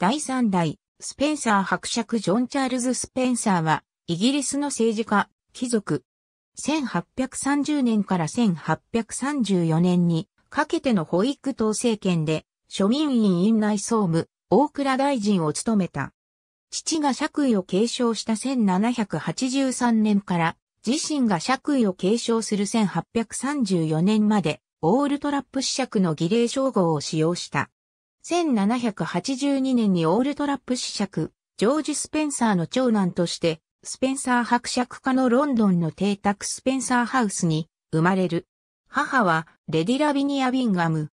第3代、スペンサー伯爵ジョン・チャールズ・スペンサーは、イギリスの政治家、貴族。1830年から1834年にかけての保育党政権で、庶民院院内総務、大倉大臣を務めた。父が爵位を継承した1783年から、自身が爵位を継承する1834年まで、オールトラップ子爵の儀礼称号を使用した。1782年にオールトラップ試釈、ジョージ・スペンサーの長男として、スペンサー伯爵家のロンドンの邸宅スペンサーハウスに生まれる。母はレディ・ラビニア・ビンガム。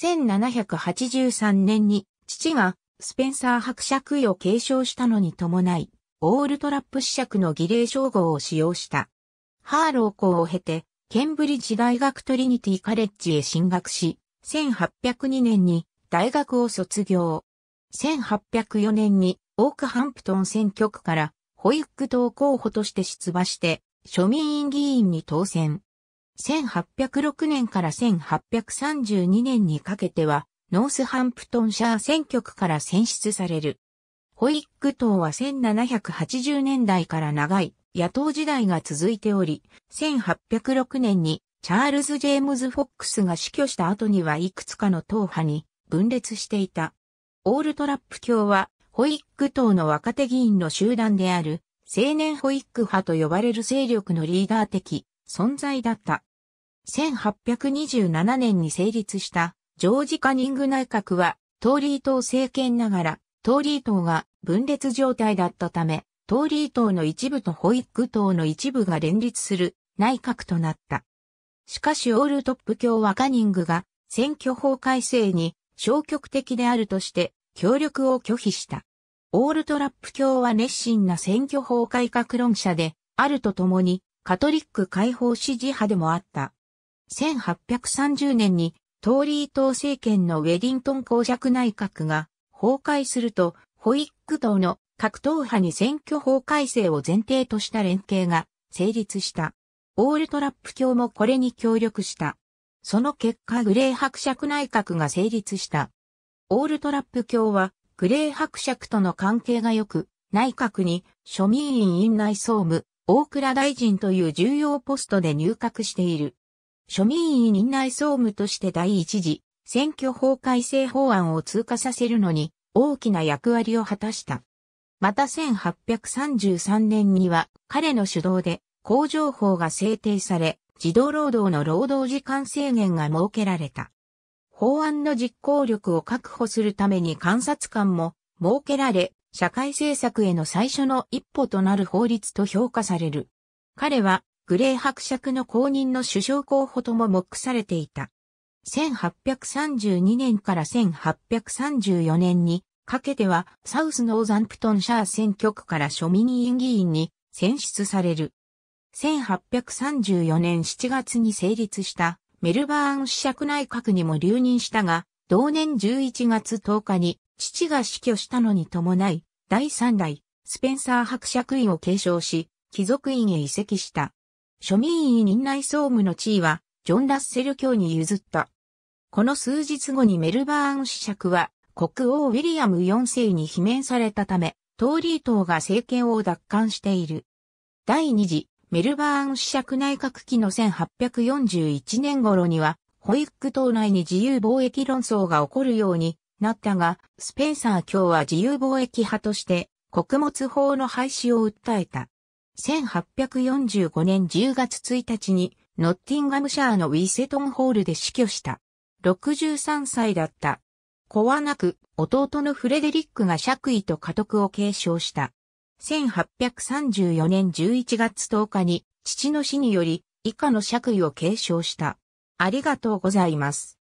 1783年に父がスペンサー伯爵位を継承したのに伴い、オールトラップ試釈の儀礼称号を使用した。ハーロー校を経て、ケンブリッジ大学トリニティカレッジへ進学し、1802年に大学を卒業。1804年にオークハンプトン選挙区からホイック党候補として出馬して、庶民院議員に当選。1806年から1832年にかけては、ノースハンプトンシャー選挙区から選出される。ホイック党は1780年代から長い野党時代が続いており、1806年にチャールズ・ジェームズ・フォックスが死去した後にはいくつかの党派に分裂していた。オールトラップ教は、ホイック党の若手議員の集団である、青年ホイック派と呼ばれる勢力のリーダー的存在だった。1827年に成立したジョージ・カニング内閣は、トーリー党政権ながら、トーリー党が分裂状態だったため、トーリー党の一部とホイック党の一部が連立する内閣となった。しかしオールトップ教はカニングが選挙法改正に消極的であるとして協力を拒否した。オールトラップ教は熱心な選挙法改革論者であるとともにカトリック解放支持派でもあった。1830年にトーリー党政権のウェディントン公爵内閣が崩壊するとホイック党の各党派に選挙法改正を前提とした連携が成立した。オールトラップ教もこれに協力した。その結果グレー伯爵内閣が成立した。オールトラップ卿はグレー伯爵との関係が良く、内閣に庶民院院内総務、大倉大臣という重要ポストで入閣している。庶民院院内総務として第一次選挙法改正法案を通過させるのに大きな役割を果たした。また1833年には彼の主導で工場法が制定され、児童労働の労働時間制限が設けられた。法案の実行力を確保するために監察官も設けられ、社会政策への最初の一歩となる法律と評価される。彼はグレー伯爵の公認の首相候補とも目されていた。1832年から1834年にかけてはサウスノーザンプトンシャー選挙区から庶民委員議員に選出される。1834年7月に成立したメルバーン試釈内閣にも留任したが、同年11月10日に父が死去したのに伴い、第3代スペンサー伯爵位を継承し、貴族院へ移籍した。庶民院院内総務の地位は、ジョン・ラッセル卿に譲った。この数日後にメルバーン子爵は、国王ウィリアム4世に罷免されたため、トーリー党が政権を奪還している。第2次メルバーン試釈内閣期の1841年頃には、ホイック島内に自由貿易論争が起こるようになったが、スペンサー卿は自由貿易派として、穀物法の廃止を訴えた。1845年10月1日に、ノッティンガムシャーのウィセトンホールで死去した。63歳だった。子はなく、弟のフレデリックが爵位と家督を継承した。1834年11月10日に父の死により以下の爵位を継承した。ありがとうございます。